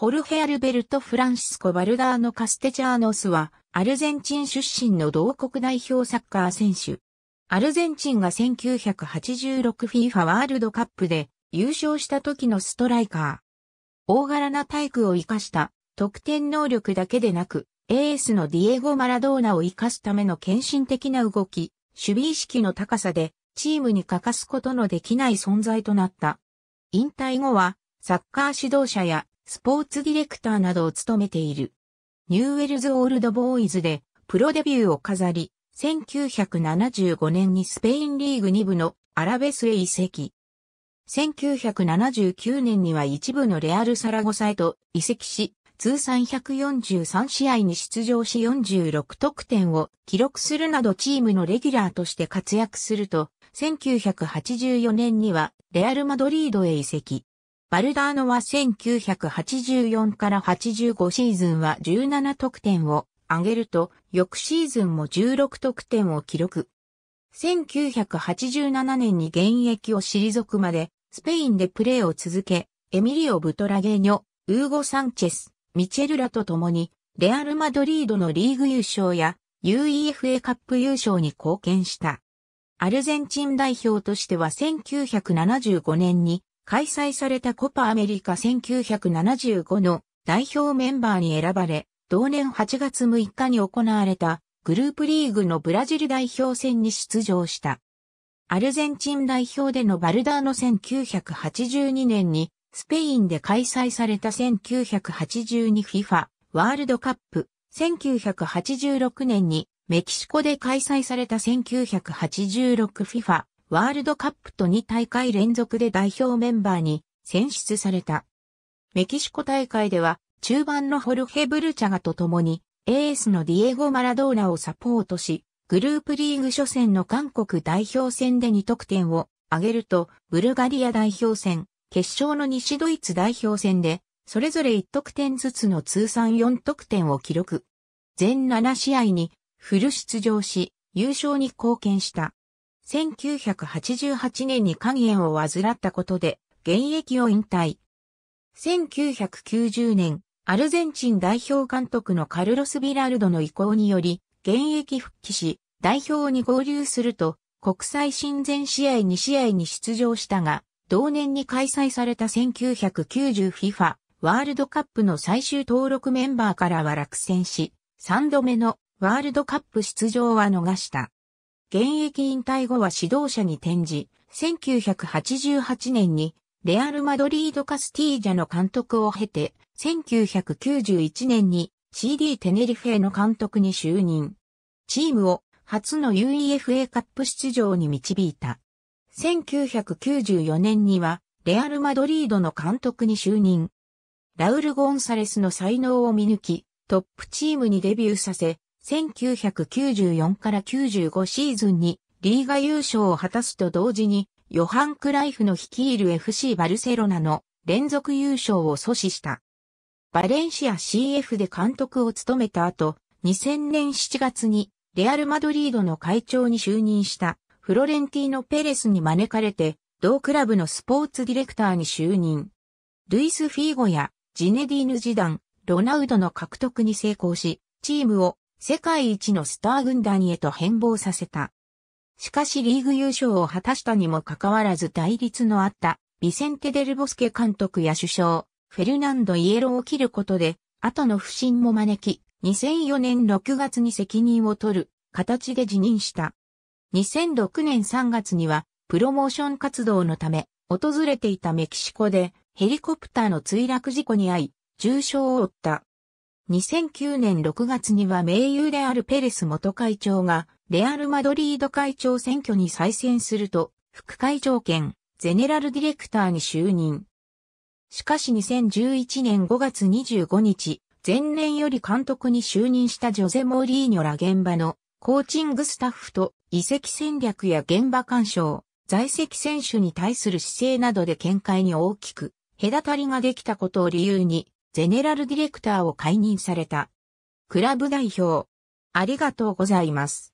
ホルヘ・アルベルト・フランシスコ・バルダーノ・カステチャーノスは、アルゼンチン出身の同国代表サッカー選手。アルゼンチンが 1986FIFA ワールドカップで優勝した時のストライカー。大柄な体育を生かした得点能力だけでなく、エースのディエゴ・マラドーナを生かすための献身的な動き、守備意識の高さで、チームに欠かすことのできない存在となった。引退後は、サッカー指導者やスポーツディレクターなどを務めている。ニューウェルズ・オールド・ボーイズでプロデビューを飾り、1975年にスペインリーグ2部のアラベスへ移籍。1979年には一部のレアル・サラゴサへと移籍し、通算143試合に出場し46得点を記録するなどチームのレギュラーとして活躍すると、1984年にはレアル・マドリードへ移籍。バルダーノは1984から85シーズンは17得点を上げると、翌シーズンも16得点を記録。1987年に現役を退くまで、スペインでプレーを続け、エミリオ・ブトラゲーニョ、ウーゴ・サンチェス、ミチェルラと共に、レアル・マドリードのリーグ優勝や UEFA カップ優勝に貢献した。アルゼンチン代表としては1975年に開催されたコパアメリカ1975の代表メンバーに選ばれ、同年8月6日に行われたグループリーグのブラジル代表戦に出場した。アルゼンチン代表でのバルダーの1982年にスペインで開催された 1982FIFA ワールドカップ1986年にメキシコで開催された 1986FIFA ワールドカップと2大会連続で代表メンバーに選出された。メキシコ大会では中盤のホルヘ・ブルチャガと共にエースのディエゴ・マラドーナをサポートし、グループリーグ初戦の韓国代表戦で2得点を挙げると、ブルガリア代表戦、決勝の西ドイツ代表戦で、それぞれ1得点ずつの通算4得点を記録。全7試合にフル出場し、優勝に貢献した。1988年に肝炎を患ったことで、現役を引退。1990年、アルゼンチン代表監督のカルロス・ビラルドの意向により、現役復帰し、代表に合流すると、国際親善試合2試合に出場したが、同年に開催された 1990FIFA ワールドカップの最終登録メンバーからは落選し、3度目のワールドカップ出場は逃した。現役引退後は指導者に転じ、1988年にレアル・マドリード・カスティージャの監督を経て、1991年に CD テネリフェの監督に就任。チームを初の UEFA カップ出場に導いた。1994年にはレアル・マドリードの監督に就任。ラウル・ゴンサレスの才能を見抜き、トップチームにデビューさせ、1994から95シーズンにリーガ優勝を果たすと同時に、ヨハン・クライフの率いる FC バルセロナの連続優勝を阻止した。バレンシア CF で監督を務めた後、2000年7月にレアル・マドリードの会長に就任したフロレンティーノ・ペレスに招かれて、同クラブのスポーツディレクターに就任。ルイス・フィーゴやジネディーヌ・ジダン、ロナウドの獲得に成功し、チームを世界一のスター軍団へと変貌させた。しかしリーグ優勝を果たしたにもかかわらず対立のあったビセンテ・デル・ボスケ監督や首相、フェルナンド・イエローを切ることで、後の不審も招き、2004年6月に責任を取る形で辞任した。2006年3月には、プロモーション活動のため、訪れていたメキシコで、ヘリコプターの墜落事故に遭い、重傷を負った。2009年6月には名優であるペレス元会長が、レアル・マドリード会長選挙に再選すると、副会長兼、ゼネラルディレクターに就任。しかし2011年5月25日、前年より監督に就任したジョゼ・モーリーニョら現場のコーチングスタッフと移籍戦略や現場干渉、在籍選手に対する姿勢などで見解に大きく隔たりができたことを理由にゼネラルディレクターを解任された。クラブ代表。ありがとうございます。